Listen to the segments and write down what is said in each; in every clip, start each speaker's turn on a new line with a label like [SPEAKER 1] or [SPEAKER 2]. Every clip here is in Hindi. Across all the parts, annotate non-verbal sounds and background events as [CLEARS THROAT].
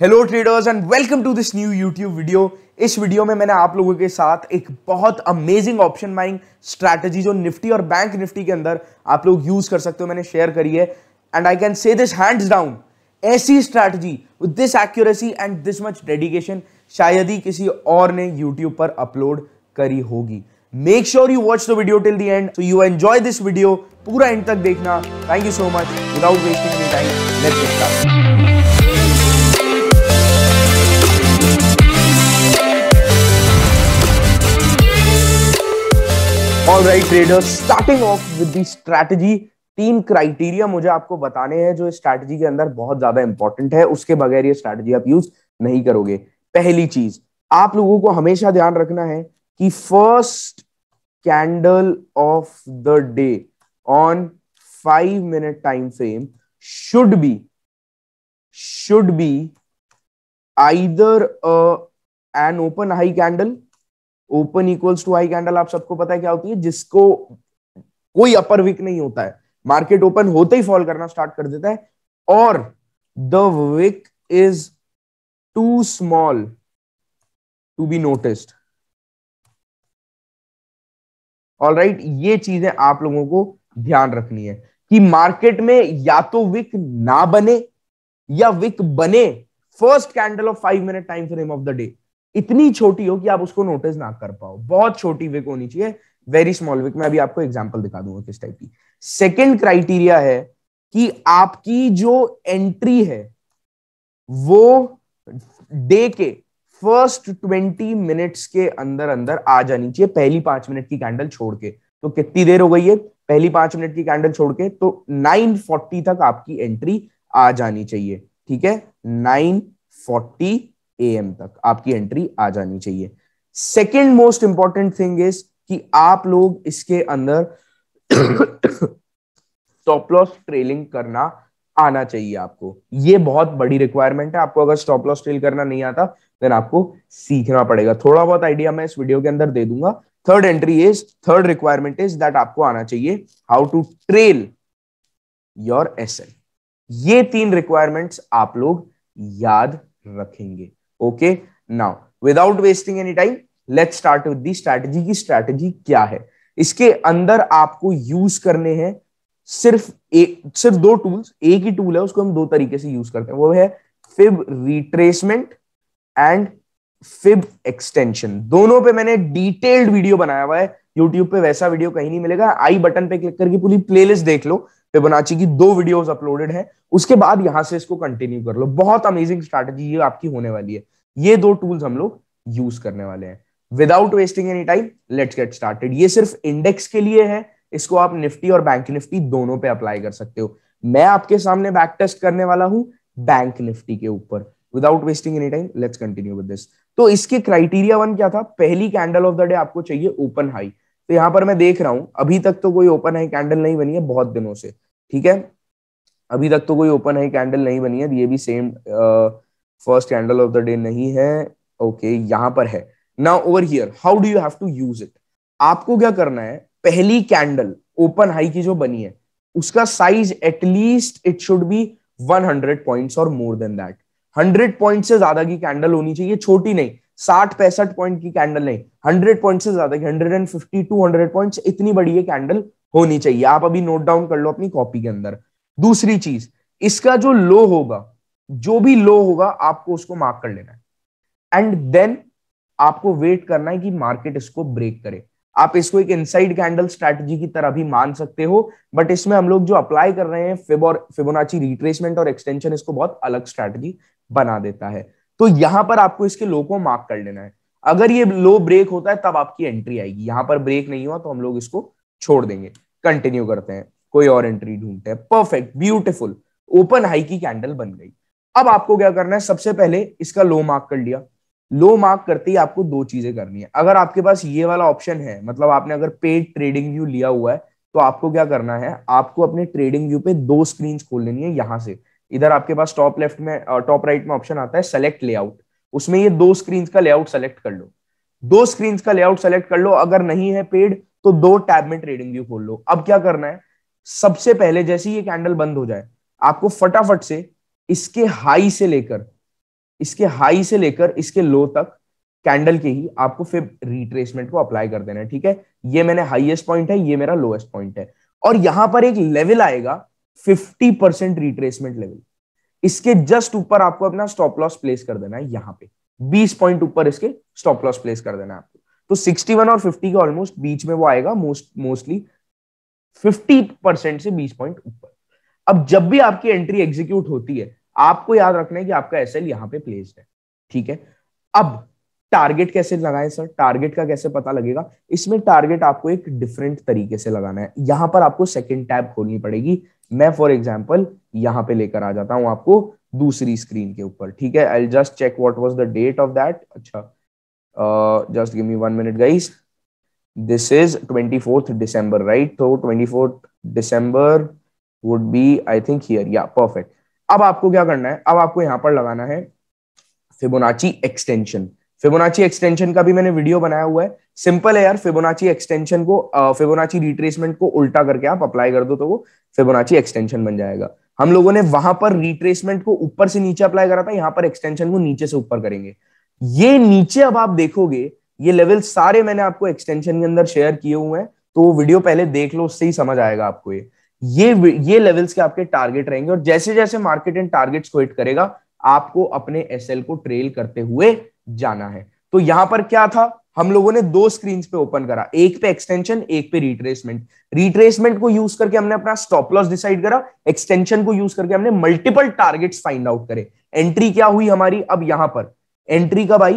[SPEAKER 1] Hello traders and welcome to this new YouTube video इस वीडियो में मैंने आप लोगों के साथ एक बहुत अमेजिंग ऑप्शन माइंग स्ट्रैटेजी जो निफ्टी और बैंक निफ्टी के अंदर आप लोग यूज कर सकते हो मैंने शेयर करी है and I can say this hands down ऐसी strategy with this accuracy and this much dedication शायद ही किसी और ने यूट्यूब पर अपलोड करी होगी make sure you watch the video till the end so you enjoy this video पूरा एंड तक देखना thank you so much without wasting time let's start All right, traders, starting off with the strategy तीन क्राइटेरिया मुझे आपको बताने हैं जो स्ट्रैटेजी के अंदर बहुत ज्यादा इंपॉर्टेंट है उसके बगैर ये स्ट्रैटेजी आप यूज नहीं करोगे पहली चीज आप लोगों को हमेशा ध्यान रखना है कि first candle of the day on five minute time frame should be should be either an open high candle open equals to high candle आप सबको पता है क्या होती है जिसको कोई अपर वीक नहीं होता है मार्केट ओपन होते ही फॉल करना स्टार्ट कर देता है और the wick is too small to be noticed all right ये चीजें आप लोगों को ध्यान रखनी है कि मार्केट में या तो विक ना बने या विक बने first candle of five minute time frame of the day इतनी छोटी हो कि आप उसको नोटिस ना कर पाओ बहुत छोटी विक होनी चाहिए वेरी स्मॉल विक मैं अभी आपको एग्जाम्पल दिखा दूंगा किस टाइप की सेकेंड क्राइटेरिया है कि आपकी जो एंट्री है वो डे के फर्स्ट ट्वेंटी मिनट्स के अंदर अंदर आ जानी चाहिए पहली पांच मिनट की कैंडल छोड़ के तो कितनी देर हो गई है पहली पांच मिनट की कैंडल छोड़ के तो नाइन फोर्टी तक आपकी एंट्री आ जानी चाहिए ठीक है नाइन फोर्टी ए एम तक आपकी एंट्री आ जानी चाहिए second most important thing is कि आप लोग इसके अंदर स्टॉप लॉस ट्रेलिंग करना आना चाहिए आपको ये बहुत बड़ी रिक्वायरमेंट है आपको अगर स्टॉप लॉस ट्रेल करना नहीं आता देन आपको सीखना पड़ेगा थोड़ा बहुत आइडिया मैं इस वीडियो के अंदर दे दूंगा third entry is third requirement is that आपको आना चाहिए how to trail your S ये तीन रिक्वायरमेंट्स आप लोग याद रखेंगे okay now without wasting any time let start with strategy की स्ट्रैटेजी क्या है इसके अंदर आपको यूज करने हैं सिर्फ एक सिर्फ दो टूल्स एक ही टूल है उसको हम दो तरीके से यूज करते हैं वो है fib retracement and fib extension दोनों पे मैंने डिटेल्ड वीडियो बनाया हुआ है यूट्यूब पे वैसा वीडियो कहीं नहीं मिलेगा आई बटन पे क्लिक करके पूरी प्लेलिस्ट देख लो फिबोनाची की दो वीडियोस अपलोडेड है उसके बाद यहां से इसको कंटिन्यू कर लो बहुत अमेजिंग स्ट्रैटेजी ये आपकी होने वाली है ये दो टूल्स हम लोग यूज करने वाले हैं without wasting any time let's get started ये सिर्फ इंडेक्स के लिए है इसको आप निफ्टी और बैंक निफ्टी दोनों पे अप्लाई कर सकते हो मैं आपके सामने बैक टेस्ट करने वाला हूं बैंक निफ्टी के ऊपर without wasting any time let's continue with this तो इसके क्राइटेरिया वन क्या था पहली कैंडल ऑफ द डे आपको चाहिए ओपन हाई तो यहां पर मैं देख रहा हूं अभी तक तो कोई ओपन हाई कैंडल नहीं बनी है बहुत दिनों से ठीक है अभी तक तो कोई ओपन हाई कैंडल नहीं बनी है ये भी same first candle of the day नहीं है ओके okay, यहां पर है now over here how do you have to use it आपको क्या करना है पहली कैंडल ओपन हाई की जो बनी है उसका size at least it should be 100 points और मोर देन दैट 100 पॉइंट से ज्यादा की कैंडल होनी चाहिए छोटी नहीं साठ पैंसठ पॉइंट की कैंडल नहीं 100 पॉइंट से ज्यादा की 150 200 पॉइंट्स इतनी बड़ी ये कैंडल होनी चाहिए आप अभी नोट डाउन कर लो अपनी कॉपी के अंदर दूसरी चीज इसका जो लो होगा जो भी लो होगा आपको उसको मार्क कर लेना है एंड देन आपको वेट करना है कि मार्केट इसको ब्रेक करे आप इसको एक इनसाइड कैंडल स्ट्रेटजी की तरह भी मान सकते हो बट इसमें हम लोग जो अप्लाई कर रहे हैं फिब और फिबोनाची रिट्रेसमेंट और एक्सटेंशन इसको बहुत अलग स्ट्रेटजी बना देता है तो यहां पर आपको इसके लो को मार्क कर लेना है अगर ये लो ब्रेक होता है तब आपकी एंट्री आएगी यहां पर ब्रेक नहीं हुआ तो हम लोग इसको छोड़ देंगे कंटिन्यू करते हैं कोई और एंट्री ढूंढते हैं परफेक्ट ब्यूटिफुल ओपन हाई की कैंडल बन गई अब आपको क्या करना है सबसे पहले इसका लो मार्क कर लिया लो मार्क करते ही आपको दो चीजें करनी है अगर आपके पास ये वाला ऑप्शन है मतलब आपने अगर पेड ट्रेडिंग व्यू लिया हुआ है तो आपको क्या करना है आपको अपने ट्रेडिंग व्यू पे दो स्क्रीन खोल लेनी है यहां से इधर आपके पास टॉप लेफ्ट में टॉप राइट में ऑप्शन आता है सेलेक्ट लेआउट उसमें ये दो स्क्रीन का लेआउट सेलेक्ट कर लो दो स्क्रीन का लेआउट सेलेक्ट कर लो अगर नहीं है पेड तो दो टैब में ट्रेडिंग व्यू खोल लो अब क्या करना है सबसे पहले जैसे ये कैंडल बंद हो जाए आपको फटाफट से इसके हाई से लेकर इसके हाई से लेकर इसके लो तक कैंडल के ही आपको फिर रिट्रेसमेंट को अप्लाई कर देना है ठीक है ये मैंने हाईएस्ट पॉइंट है ये मेरा लोएस्ट पॉइंट है और यहां पर एक लेवल आएगा 50 परसेंट रिट्रेसमेंट लेवल इसके जस्ट ऊपर आपको अपना स्टॉप लॉस प्लेस कर देना है यहां पे 20 पॉइंट ऊपर इसके स्टॉप लॉस प्लेस कर देना है आपको तो 61 और 50 के ऑलमोस्ट बीच में वो आएगा मोस्ट मोस्टली 50 परसेंट से 20 पॉइंट ऊपर अब जब भी आपकी एंट्री एग्जीक्यूट होती है आपको याद रखना है कि आपका एस एल यहाँ पे प्लेस्ड है ठीक है अब टारगेट कैसे लगाएं सर टारगेट का कैसे पता लगेगा इसमें टारगेट आपको एक डिफरेंट तरीके से लगाना है यहां पर आपको सेकेंड टैब खोलनी पड़ेगी मैं फॉर एग्जाम्पल यहां पे लेकर आ जाता हूं आपको दूसरी स्क्रीन के ऊपर ठीक है I just check what was the date of that अच्छा give me one minute guys this is twenty fourth December right तो twenty fourth December would be I think here या परफेक्ट अब आपको क्या करना है अब आपको यहां पर लगाना है फिबोनाची एक्सटेंशन फिबोनाची एक्सटेंशन का भी मैंने वीडियो बनाया हुआ है सिंपल है यार फिबोनाची एक्सटेंशन को फिबोनाची रिट्रेसमेंट को उल्टा करके आप अप्लाई कर दो तो वो फिबोनाची एक्सटेंशन बन जाएगा हम लोगों ने वहां पर रिट्रेसमेंट को ऊपर से नीचे अप्लाई करा था यहां पर एक्सटेंशन को नीचे से ऊपर करेंगे ये नीचे अब आप देखोगे ये लेवल सारे मैंने आपको एक्सटेंशन के अंदर शेयर किए हुए हैं तो वो वीडियो पहले देख लो उससे ही समझ आएगा आपको ये ये ये लेवल्स के आपके टारगेट रहेंगे और जैसे जैसे मार्केट इन टारगेट्स को हिट करेगा आपको अपने एस को ट्रेल करते हुए जाना है तो यहां पर क्या था हम लोगों ने दो स्क्रीन पे ओपन करा एक पे एक्सटेंशन एक पे रिट्रेसमेंट रिट्रेसमेंट को यूज करके हमने अपना स्टॉप लॉस डिसाइड करा एक्सटेंशन को यूज करके हमने मल्टीपल टारगेट्स फाइंड आउट करे एंट्री क्या हुई हमारी अब यहां पर एंट्री कब आई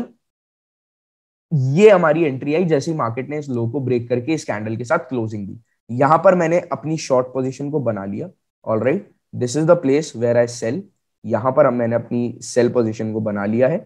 [SPEAKER 1] ये हमारी एंट्री आई जैसे मार्केट ने इस लो को ब्रेक करके इस कैंडल के साथ क्लोजिंग दी यहां पर मैंने अपनी शॉर्ट पोजीशन को बना लिया all right this is the place where I sell यहां पर मैंने अपनी सेल पोजीशन को बना लिया है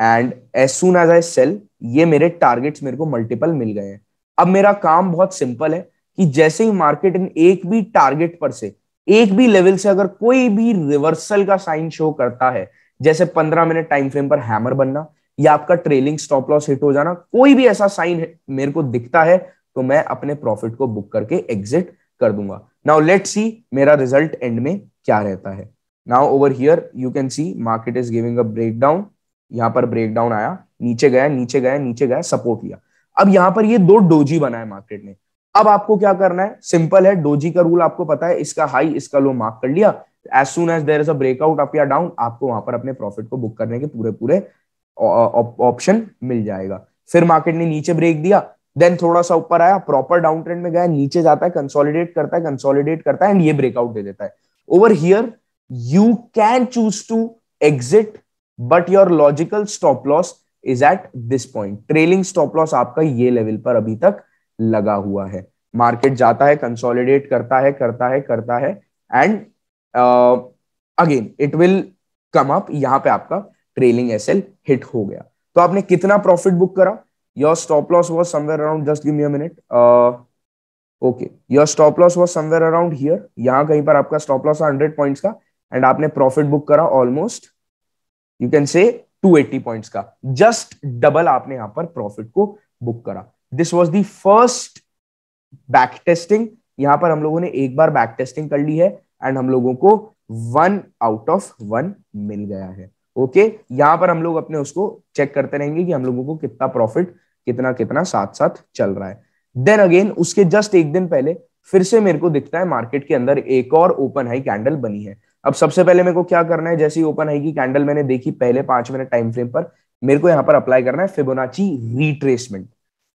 [SPEAKER 1] and as soon as I sell ये मेरे टारगेट्स मेरे को मल्टीपल मिल गए हैं अब मेरा काम बहुत सिंपल है कि जैसे ही मार्केट इन एक भी टारगेट पर से एक भी लेवल से अगर कोई भी रिवर्सल का साइन शो करता है जैसे पंद्रह मिनट टाइम फ्रेम पर हैमर बनना या आपका ट्रेलिंग स्टॉप लॉस हिट हो जाना कोई भी ऐसा साइन मेरे को दिखता है तो मैं अपने प्रॉफिट को बुक करके एग्जिट कर दूंगा नाउ लेट सी मेरा रिजल्ट एंड में क्या रहता है now over here you can see market is giving a breakdown यहाँ पर ब्रेकडाउन आया नीचे गया नीचे गया नीचे गया सपोर्ट लिया अब यहाँ पर ये दो डोजी बनाए मार्केट ने अब आपको क्या करना है सिंपल है डोजी का रूल आपको पता है इसका हाई इसका लो मार्क कर लिया as soon as there is a breakout up या डाउन आपको वहां पर अपने प्रॉफिट को बुक करने के पूरे पूरे ऑप्शन मिल जाएगा फिर मार्केट ने नीचे ब्रेक दिया देन थोड़ा सा ऊपर आया प्रॉपर डाउन ट्रेंड में गया नीचे जाता है कंसोलिडेट करता है कंसोलिडेट करता है एंड ये ब्रेकआउट दे देता है over here you can choose to exit but your logical stop loss is at this point trailing stop loss आपका ये लेवल पर अभी तक लगा हुआ है मार्केट जाता है कंसोलिडेट करता है करता है करता है and again it will come up यहां पे आपका ट्रेलिंग एस हिट हो गया तो आपने कितना प्रॉफिट बुक करा your stop loss was somewhere around just give me minute okay your stop loss was somewhere around here यहां कहीं पर आपका स्टॉप लॉस हंड्रेड पॉइंट का एंड आपने प्रॉफिट बुक करा almost you can say 280 points का जस्ट डबल आपने यहां पर प्रॉफिट को बुक करा this was the first back testing यहां पर हम लोगों ने एक बार बैक टेस्टिंग कर ली है एंड हम लोगों को वन आउट ऑफ वन मिल गया है ओके okay? यहां पर हम लोग अपने उसको चेक करते रहेंगे कि हम लोगों को कितना प्रॉफिट कितना कितना साथ साथ चल रहा है देन अगेन उसके जस्ट एक दिन पहले फिर से मेरे को दिखता है मार्केट के अंदर एक और ओपन हाई कैंडल बनी है अब सबसे पहले मेरे को क्या करना है जैसे ही ओपन हाई की कैंडल मैंने देखी पहले पांच मिनट टाइम फ्रेम पर मेरे को यहां पर अप्लाई करना है फिबोनाची रिट्रेसमेंट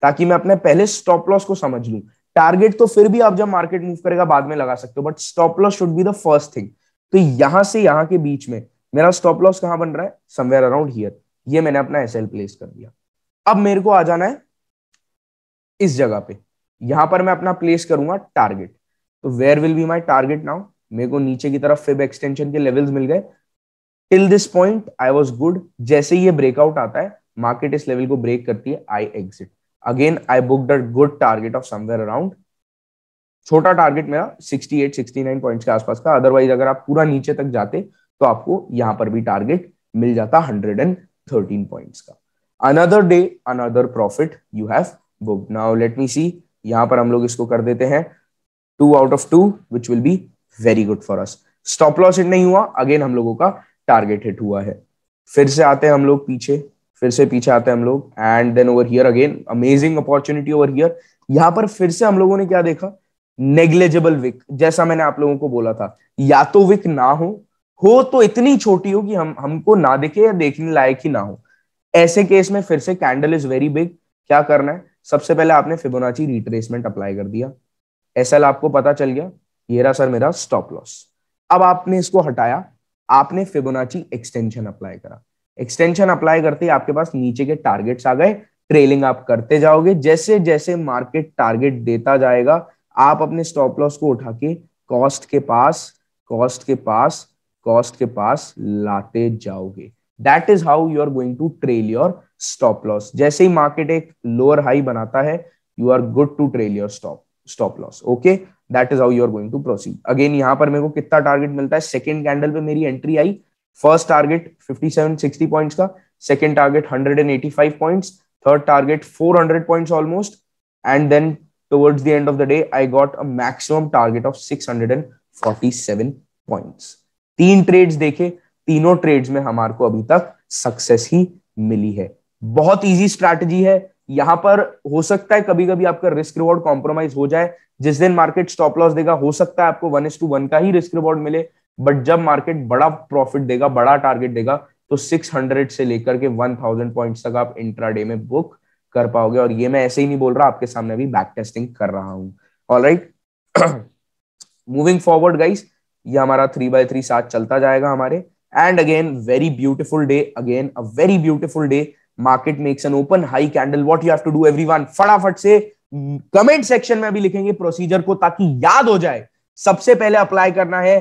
[SPEAKER 1] ताकि मैं अपने पहले स्टॉप लॉस को समझ लू टारगेट तो फिर भी आप जब मार्केट मूव करेगा बाद में लगा सकते हो but stop loss should be the first thing तो यहां से यहाँ के बीच में मेरा स्टॉप लॉस कहां बन रहा है समवेयर अराउंड हियर ये मैंने अपना एस प्लेस कर दिया अब मेरे को आ जाना है इस जगह पे यहां पर मैं अपना प्लेस करूंगा टारगेट तो where will be my target now मेरे को नीचे की तरफ फिब एक्सटेंशन के लेवल्स मिल गए till this point I was good जैसे ये ब्रेकआउट आता है मार्केट इस लेवल को ब्रेक करती है I exit again I book the good target of somewhere around छोटा टारगेट मेरा 68 69 पॉइंट्स के आसपास का अदरवाइज अगर आप पूरा नीचे तक जाते तो आपको यहां पर भी टारगेट मिल जाता 113 पॉइंट्स का another day another profit you have book now let me see यहां पर हम लोग इसको कर देते हैं two out of two which will be very good for us stop loss hit नहीं हुआ अगेन हम लोगों का टारगेट हिट हुआ है फिर से आते हैं हम लोग पीछे फिर से पीछे आते हैं हम लोग and then over here again amazing opportunity over here यहां पर फिर से हम लोगों ने क्या देखा नेग्लेजेबल विक जैसा मैंने आप लोगों को बोला था या तो विक ना हो हो तो इतनी छोटी हो कि हम हमको ना देखे या देखने लायक ही ना हो ऐसे केस में फिर से कैंडल इज वेरी बिग क्या करना है सबसे पहले आपने फिबोनाची रिट्रेसमेंट अप्लाई कर दिया एस आपको पता चल गया ये रहा सर मेरा स्टॉप लॉस अब आपने इसको हटाया आपने फिबोनाची एक्सटेंशन अप्लाई करा एक्सटेंशन अप्लाई करते ही आपके पास नीचे के टारगेट्स आ गए ट्रेलिंग आप करते जाओगे जैसे जैसे मार्केट टारगेट देता जाएगा आप अपने स्टॉप लॉस को उठा के कॉस्ट के पास कॉस्ट के पास कॉस्ट के पास लाते जाओगे that is how you are going to trail your stop loss जैसे ही मार्केट एक लोअर हाई बनाता है you are good to trail your stop stop loss okay that is how you are going to proceed again यहां पर मेरे को कितना टारगेट मिलता है सेकेंड कैंडल पे मेरी एंट्री आई फर्स्ट टारगेट 57 60 पॉइंट्स का second target 185 points third target 400 points almost and then towards the end of the day i got a maximum target of 647 points तीन ट्रेड्स देखे तीनों ट्रेड्स में हमारे को अभी तक सक्सेस ही मिली है बहुत इजी स्ट्रैटेजी है यहां पर हो सकता है कभी कभी आपका रिस्क रिवॉर्ड कॉम्प्रोमाइज हो जाए जिस दिन मार्केट स्टॉप लॉस देगा हो सकता है आपको वन एस टू वन का ही रिस्क रिवॉर्ड मिले बट जब मार्केट बड़ा प्रॉफिट देगा बड़ा टारगेट देगा तो 600 से लेकर के 1000 पॉइंट्स तक आप इंट्राडे में बुक कर पाओगे और ये मैं ऐसे ही नहीं बोल रहा आपके सामने अभी बैक टेस्टिंग कर रहा हूं all right moving forward guys ये हमारा थ्री बाय थ्री साथ चलता जाएगा हमारे and again very beautiful day again a very beautiful day market makes an open high candle what you have to do everyone फटाफट से कमेंट सेक्शन में भी लिखेंगे प्रोसीजर को ताकि याद हो जाए सबसे पहले अप्लाई करना है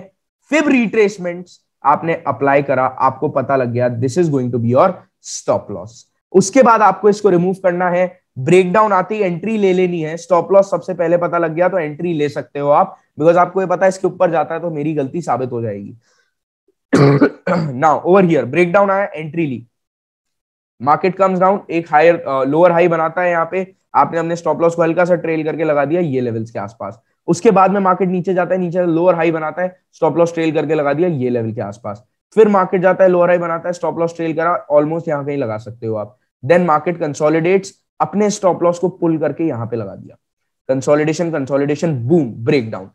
[SPEAKER 1] फिब रिट्रेसमेंट आपने अप्लाई करा आपको पता लग गया this is going to be your stop loss उसके बाद आपको इसको रिमूव करना है ब्रेकडाउन आती ही एंट्री ले लेनी है स्टॉप लॉस सबसे पहले पता लग गया तो एंट्री ले सकते हो आप बिकॉज आपको ये पता है इसके ऊपर जाता है तो मेरी गलती साबित हो जाएगी नाउ ओवर हियर ब्रेकडाउन आया एंट्री ली मार्केट कम्स डाउन एक हायर लोअर हाई बनाता है यहाँ पे आपने हमने स्टॉप लॉस को हल्का सा ट्रेल करके लगा दिया ये लेवल्स के आसपास उसके बाद में मार्केट नीचे जाता है नीचे लोअर हाई बनाता है स्टॉप लॉस ट्रेल करके लगा दिया ये लेवल के आसपास फिर मार्केट जाता है लोअर हाई बनाता है स्टॉप लॉस ट्रेल करा ऑलमोस्ट यहाँ कहीं लगा सकते हो आप देन मार्केट कंसोलिडेट्स अपने स्टॉप लॉस को पुल करके यहाँ पे लगा दिया consolidation consolidation boom break down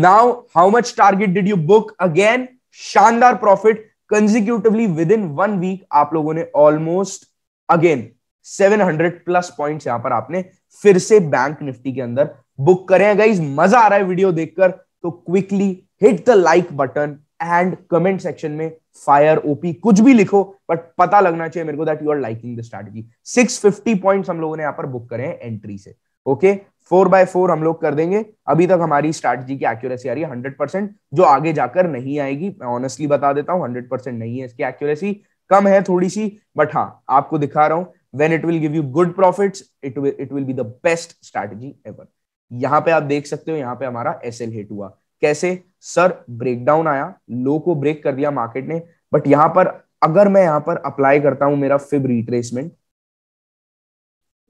[SPEAKER 1] now how much target did you book again शानदार profit consecutively within one week आप लोगों ने ऑलमोस्ट अगेन 700 प्लस पॉइंट्स यहां पर आपने फिर से बैंक निफ्टी के अंदर बुक करें गाइज मजा आ रहा है वीडियो देखकर तो quickly hit the like button and comment section में फायर ओपी कुछ भी लिखो बट पता लगना चाहिए मेरे को that you are liking the six fifty point हम लोगों ने यहां पर बुक करे हैं एंट्री से ओके फोर बाय फोर हम लोग कर देंगे अभी तक हमारी स्ट्रैटेजी की एक्यूरेसी आ रही है हंड्रेड परसेंट जो आगे जाकर नहीं आएगी मैं ऑनेस्टली बता देता हूँ हंड्रेड परसेंट नहीं है इसकी एक्यूरेसी कम है थोड़ी सी बट हाँ आपको दिखा रहा हूं when it will give you good profit it it will be the best strategy ever यहां पे आप देख सकते हो यहाँ पे हमारा एस एल हिट हुआ कैसे सर ब्रेकडाउन आया लो को ब्रेक कर दिया मार्केट ने बट यहां पर अगर मैं यहां पर अप्लाई करता हूं मेरा फिब रिट्रेसमेंट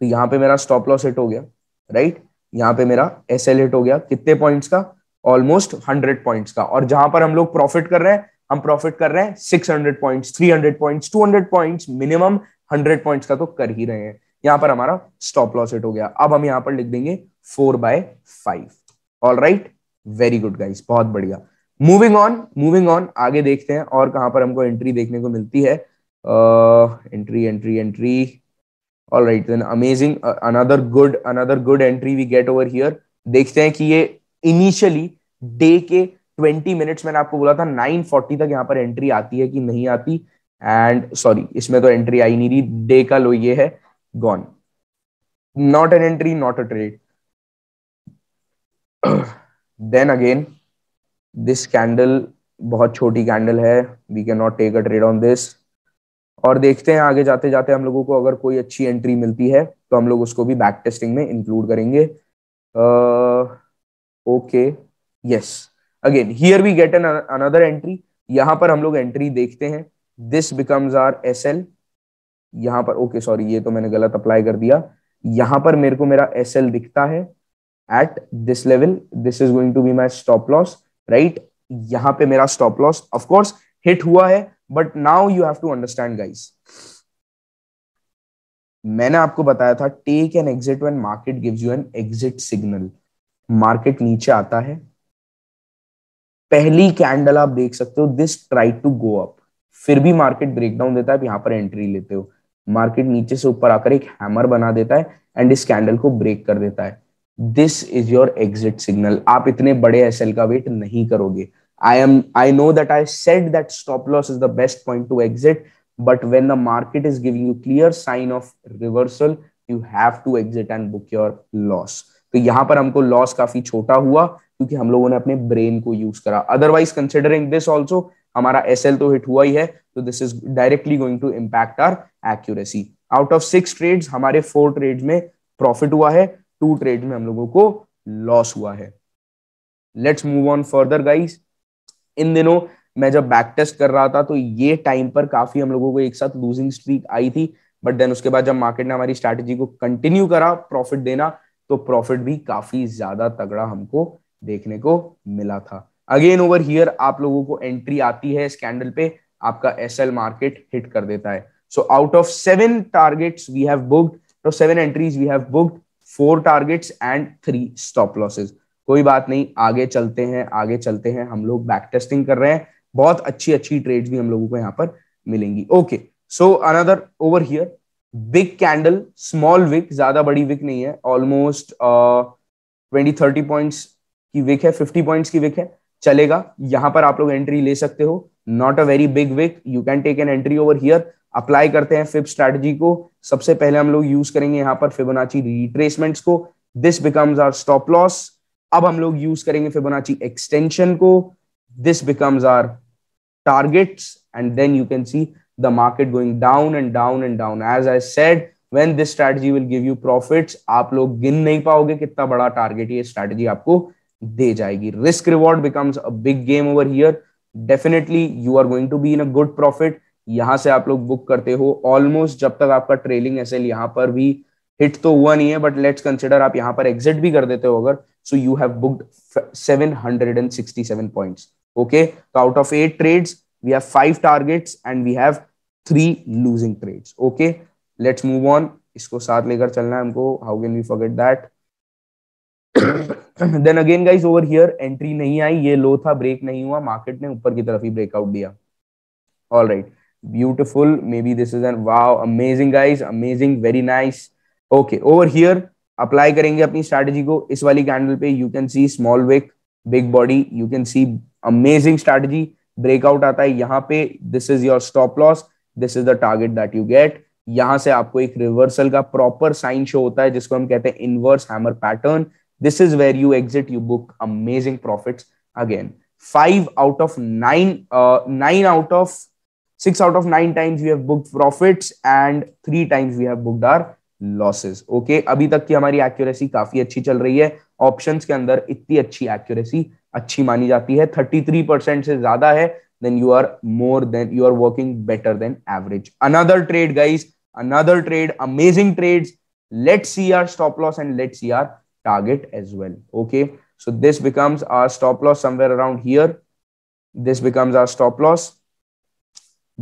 [SPEAKER 1] तो यहां पे मेरा स्टॉप लॉस हिट हो गया राइट यहाँ पे मेरा एस एल हिट हो गया कितने पॉइंट्स का ऑलमोस्ट हंड्रेड पॉइंट्स का और जहां पर हम लोग प्रॉफिट कर रहे हैं हम प्रॉफिट कर रहे हैं six hundred point three hundred point two hundred point minimum hundred point का तो कर ही रहे हैं यहां पर हमारा स्टॉप लॉस हिट हो गया अब हम यहां पर लिख देंगे four by five all right very good guys बहुत बढ़िया मूविंग ऑन मूविंग ऑन आगे देखते हैं और कहां पर हमको एंट्री देखने को मिलती है entry entry entry all right amazing another good another good entry we get over here देखते हैं कि ये इनिशियली डे के 20 मिनट्स मैंने आपको बोला था 9:40 तक यहाँ पर एंट्री आती है कि नहीं आती एंड सॉरी इसमें तो एंट्री आई नहीं रही डे का लो ये है gone not an entry not a trade [CLEARS THROAT] then again this candle बहुत छोटी कैंडल है we can not take a trade on this और देखते हैं आगे जाते जाते हम लोगों को अगर कोई अच्छी एंट्री मिलती है तो हम लोग उसको भी बैक टेस्टिंग में इंक्लूड करेंगे okay yes again here we get an another entry यहां पर हम लोग एंट्री देखते हैं this becomes our S L यहां पर ओके सॉरी ये तो मैंने गलत अप्लाई कर दिया यहां पर मेरे को मेरा एस दिखता है at this level this is going to be my stop loss right यहां पे मेरा स्टॉप लॉस ऑफकोर्स हिट हुआ है but now you have to understand guys मैंने आपको बताया था take an exit when market gives you an exit signal market नीचे आता है पहली कैंडल आप देख सकते हो this try to go up फिर भी मार्केट ब्रेकडाउन देता है आप यहां पर एंट्री लेते हो मार्केट नीचे से ऊपर आकर एक हैमर बना देता है एंड इस कैंडल को ब्रेक कर देता है this is your exit signal आप इतने बड़े एस का वेट नहीं करोगे I am I know that I said that stop loss is the best point to exit but when the market is giving you clear sign of reversal you have to exit and book your loss तो यहाँ पर हमको लॉस काफी छोटा हुआ क्योंकि हम लोगों ने अपने ब्रेन को यूज करा अदरवाइज कंसिडरिंग दिस ऑल्सो हमारा एस तो हिट हुआ ही है तो this is directly going to impact our accuracy out of six trades हमारे फोर ट्रेड में प्रॉफिट हुआ है टू ट्रेड में हम लोगों को लॉस हुआ है let's move on further guys इन दिनों मैं जब बैक टेस्ट कर रहा था तो ये टाइम पर काफी हम लोगों को एक साथ लूजिंग स्ट्रीक आई थी बट देन उसके बाद जब मार्केट ने हमारी स्ट्रैटेजी को कंटिन्यू करा प्रॉफिट देना तो प्रॉफिट भी काफी ज्यादा तगड़ा हमको देखने को मिला था अगेन ओवर हियर आप लोगों को एंट्री आती है स्कैंडल पे आपका एस एल मार्केट हिट कर देता है so out of seven targets we have booked तो seven entries we have booked four targets and three stop losses कोई बात नहीं आगे चलते हैं आगे चलते हैं हम लोग बैक टेस्टिंग कर रहे हैं बहुत अच्छी अच्छी ट्रेड्स भी हम लोगों को यहाँ पर मिलेंगी okay so another over here big candle small wick ज्यादा बड़ी विक नहीं है ऑलमोस्ट ट्वेंटी थर्टी पॉइंट्स की विक है फिफ्टी पॉइंट्स की विक है चलेगा यहां पर आप लोग एंट्री ले सकते हो not a very big wick you can take an entry over here apply करते हैं फिफ स्ट्रेटजी को सबसे पहले हम लोग यूज करेंगे यहां पर फिबोनाची रिट्रेसमेंट्स को this becomes our stop loss अब हम लोग यूज करेंगे फिबोनाची एक्सटेंशन को this becomes our target and then you can see the market going down and down and down as I said when this strategy will give you profit आप लोग गिन नहीं पाओगे कितना बड़ा टारगेट ये स्ट्रेटजी आपको दे जाएगी risk reward becomes a big game over here definitely you are going to be in a good profit यहां से आप लोग बुक करते हो ऑलमोस्ट जब तक आपका ट्रेलिंग एस एल पर भी हिट तो हुआ नहीं है बट लेट्स कंसिडर आप यहां पर एग्जिट भी कर देते हो अगर so you have booked seven hundred and sixty seven point okay तो out of eight trades we have five targets and we have three losing trades okay let's move on इसको साथ लेकर चलना है हमको how can we forget that then again guys over here entry नहीं आई ये लो था ब्रेक नहीं हुआ मार्केट ने ऊपर की तरफ ही ब्रेकआउट दिया all right beautiful may be this is an wow amazing guys amazing very nice okay over here apply करेंगे अपनी स्ट्रैटेजी को इस वाली कैंडल पे you can see small wick big body you can see amazing strategy breakout आता है यहाँ पे this is your stop loss this is the target that you get यहां से आपको एक रिवर्सल का प्रॉपर साइन शो होता है जिसको हम कहते हैं inverse hammer pattern This is where you exit, you book amazing profits again. Five out of nine, uh, nine out of six out of nine times we have booked profits and three times we have booked our losses okay? अभी तक की हमारी accuracy काफी अच्छी चल रही है options के अंदर इतनी अच्छी accuracy अच्छी मानी जाती है 33 परसेंट से ज्यादा है then you are more than you are working better than average another trade guys another trade amazing trades let see our stop loss and let see our target as well okay so this becomes our stop loss somewhere around here this becomes our stop loss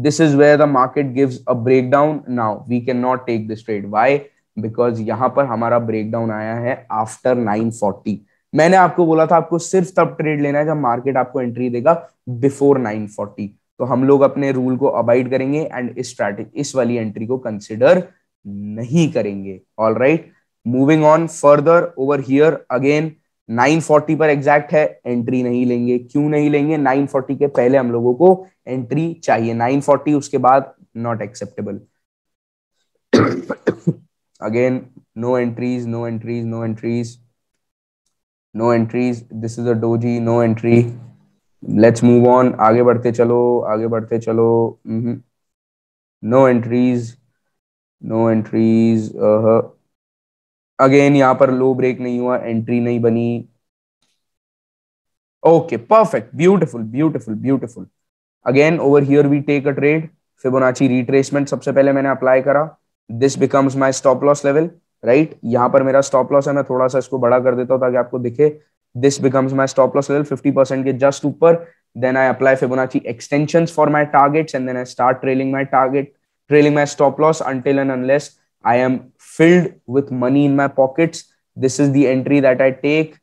[SPEAKER 1] this is where the market gives a breakdown now we cannot take this trade why because यहाँ पर हमारा breakdown आया है after 940 मैंने आपको बोला था आपको सिर्फ तब ट्रेड लेना है जब मार्केट आपको एंट्री देगा बिफोर 940 तो हम लोग अपने रूल को अबाइड करेंगे एंड इस स्ट्रैटेजी इस वाली एंट्री को कंसिडर नहीं करेंगे all right right? Moving on further over here again 940 पर एग्जैक्ट है एंट्री नहीं लेंगे क्यों नहीं लेंगे 940 के पहले हम लोगों को एंट्री चाहिए 940 उसके बाद not acceptable again no entries no entries no entries no entries this is a doji no entry let's move on आगे बढ़ते चलो आगे बढ़ते चलो no entries no entries again यहाँ पर लो ब्रेक नहीं हुआ एंट्री नहीं बनी okay perfect beautiful beautiful beautiful again over here we take a trade Fibonacci retracement सबसे पहले मैंने अप्लाई करा this becomes my stop loss level right यहाँ पर मेरा स्टॉप लॉस है मैं थोड़ा सा इसको बड़ा कर देता हूं ताकि आपको दिखे this becomes my stop loss level percent के जस्ट ऊपर then I apply Fibonacci extension for my targets and then I start trailing my target trailing my stop loss until and unless I am filled with money in my pocket this is the entry that I take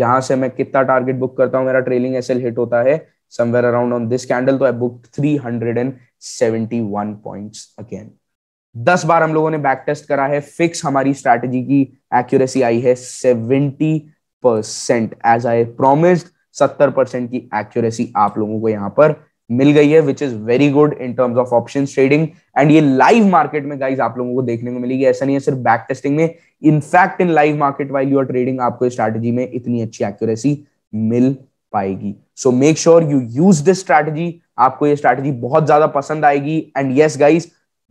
[SPEAKER 1] यहां से मैं कितना टारगेट बुक करता हूँ मेरा ट्रेलिंग एस एल हिट होता है somewhere around on this candle तो I book three hundred and seventy one point again दस बार हम लोगों ने बैक टेस्ट करा है फिक्स हमारी स्ट्रैटेजी की एक्यूरेसी आई है seventy percent as I promised सत्तर परसेंट की एक्यूरेसी आप लोगों को यहां पर मिल गई है which is very good in terms of option trading and ये लाइव मार्केट में गाइज आप लोगों को देखने को मिलेगी ऐसा नहीं है सिर्फ बैक टेस्टिंग में in fact in live market while you're trading आपको स्ट्रैटेजी में इतनी अच्छी एक्यूरेसी मिल पाएगी so make sure you use this strategy आपको ये स्ट्रैटेजी बहुत ज्यादा पसंद आएगी and yes guys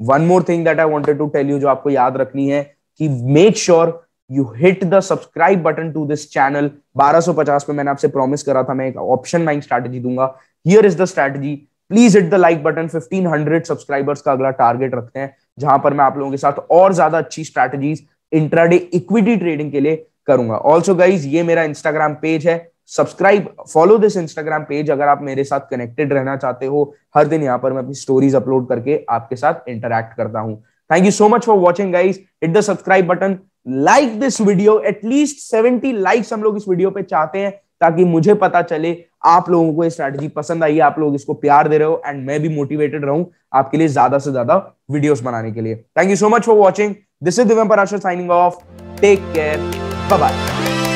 [SPEAKER 1] one more thing that I wanted to tell you जो आपको याद रखनी है कि make sure sure you hit the subscribe button to this channel 1250 पे मैंने आपसे प्रॉमिस करा था मैं एक ऑप्शन माइंग स्ट्रैटेजी दूंगा here is the strategy please hit the like button 1500 subscribers का अगला टारगेट रखते हैं जहां पर मैं आप लोगों के साथ और ज्यादा अच्छी स्ट्रैटेजीज इंट्राडे इक्विटी ट्रेडिंग के लिए करूंगा ऑल्सो गाइज ये मेरा इंस्टाग्राम पेज है subscribe follow this Instagram page अगर आप मेरे साथ कनेक्टेड रहना चाहते हो हर दिन यहाँ पर मैं अपनी स्टोरीज अपलोड करके आपके साथ इंटरेक्ट करता हूँ Thank you so much for watching, guys. Hit the subscribe button. Like this video. At least 70 likes हम लोग इस वीडियो पे चाहते हैं ताकि मुझे पता चले आप लोगों को ये स्ट्रैटेजी पसंद आई है आप लोग इसको प्यार दे रहे हो एंड मैं भी मोटिवेटेड रहूं आपके लिए ज्यादा से ज्यादा वीडियोस बनाने के लिए thank you so much for watching this is Divyam Parashar signing off take care bye bye